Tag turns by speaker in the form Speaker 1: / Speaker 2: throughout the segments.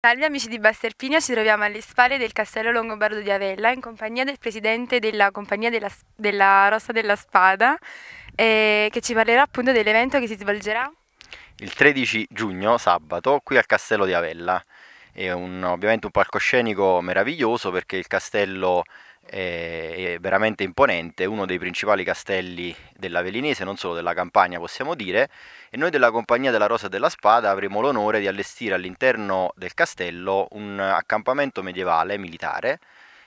Speaker 1: Salve amici di Basterpigna, ci troviamo alle spalle del Castello Longobardo di Avella in compagnia del presidente della compagnia della, della Rossa della Spada eh, che ci parlerà appunto dell'evento che si svolgerà
Speaker 2: il 13 giugno, sabato, qui al Castello di Avella è un, ovviamente un palcoscenico meraviglioso perché il castello è veramente imponente, uno dei principali castelli della Velinese, non solo della campagna possiamo dire, e noi della Compagnia della Rosa e della Spada avremo l'onore di allestire all'interno del castello un accampamento medievale militare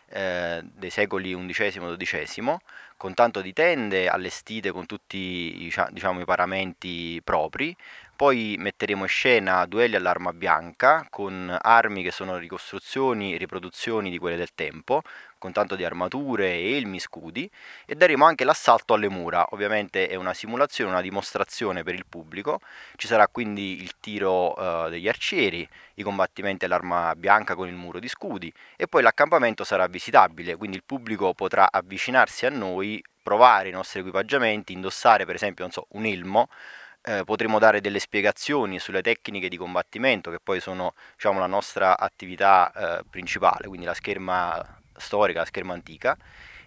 Speaker 2: eh, dei secoli XI XII con tanto di tende allestite con tutti diciamo, diciamo, i paramenti propri. Poi metteremo in scena duelli all'arma bianca con armi che sono ricostruzioni, riproduzioni di quelle del tempo, con tanto di armature, elmi, scudi e daremo anche l'assalto alle mura. Ovviamente è una simulazione, una dimostrazione per il pubblico. Ci sarà quindi il tiro eh, degli arcieri, i combattimenti all'arma bianca con il muro di scudi e poi l'accampamento sarà visitabile, quindi il pubblico potrà avvicinarsi a noi provare i nostri equipaggiamenti, indossare per esempio so, un elmo, eh, potremo dare delle spiegazioni sulle tecniche di combattimento che poi sono diciamo, la nostra attività eh, principale, quindi la scherma storica, la scherma antica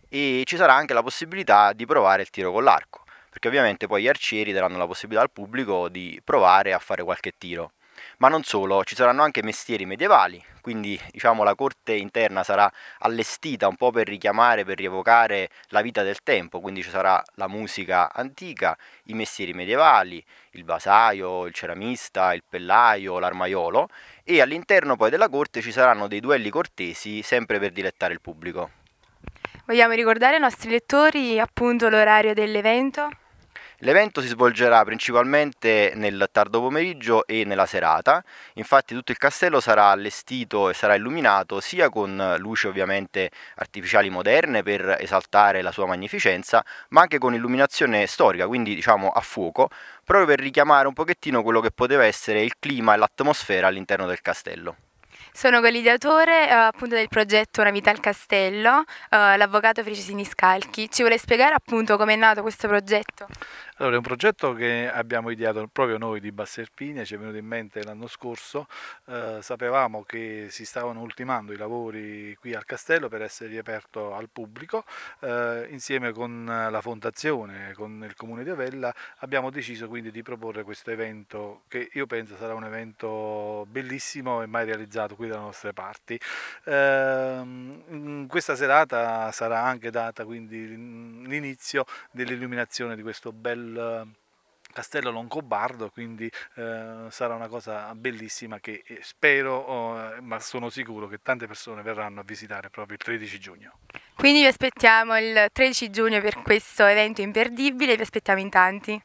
Speaker 2: e ci sarà anche la possibilità di provare il tiro con l'arco perché ovviamente poi gli arcieri daranno la possibilità al pubblico di provare a fare qualche tiro ma non solo, ci saranno anche mestieri medievali, quindi diciamo la corte interna sarà allestita un po' per richiamare, per rievocare la vita del tempo, quindi ci sarà la musica antica, i mestieri medievali, il vasaio, il ceramista, il pellaio, l'armaiolo e all'interno poi della corte ci saranno dei duelli cortesi sempre per dilettare il pubblico.
Speaker 1: Vogliamo ricordare ai nostri lettori appunto l'orario dell'evento?
Speaker 2: L'evento si svolgerà principalmente nel tardo pomeriggio e nella serata, infatti tutto il castello sarà allestito e sarà illuminato sia con luci ovviamente artificiali moderne per esaltare la sua magnificenza, ma anche con illuminazione storica, quindi diciamo a fuoco, proprio per richiamare un pochettino quello che poteva essere il clima e l'atmosfera all'interno del castello.
Speaker 1: Sono coideatore eh, appunto del progetto Una vita al castello, eh, l'avvocato Fricisini Scalchi. Ci vuole spiegare appunto come è nato questo progetto?
Speaker 3: Allora, è un progetto che abbiamo ideato proprio noi di Basserpigna, ci è venuto in mente l'anno scorso, eh, sapevamo che si stavano ultimando i lavori qui al castello per essere riaperto al pubblico, eh, insieme con la fondazione, con il comune di Avella, abbiamo deciso quindi di proporre questo evento che io penso sarà un evento bellissimo e mai realizzato qui dalle nostre parti. Eh, questa serata sarà anche data quindi l'inizio dell'illuminazione di questo bello del eh, Castello Longobardo, quindi eh, sarà una cosa bellissima che eh, spero, oh, eh, ma sono sicuro che tante persone verranno a visitare proprio il 13 giugno.
Speaker 1: Quindi vi aspettiamo il 13 giugno per questo evento imperdibile, vi aspettiamo in tanti.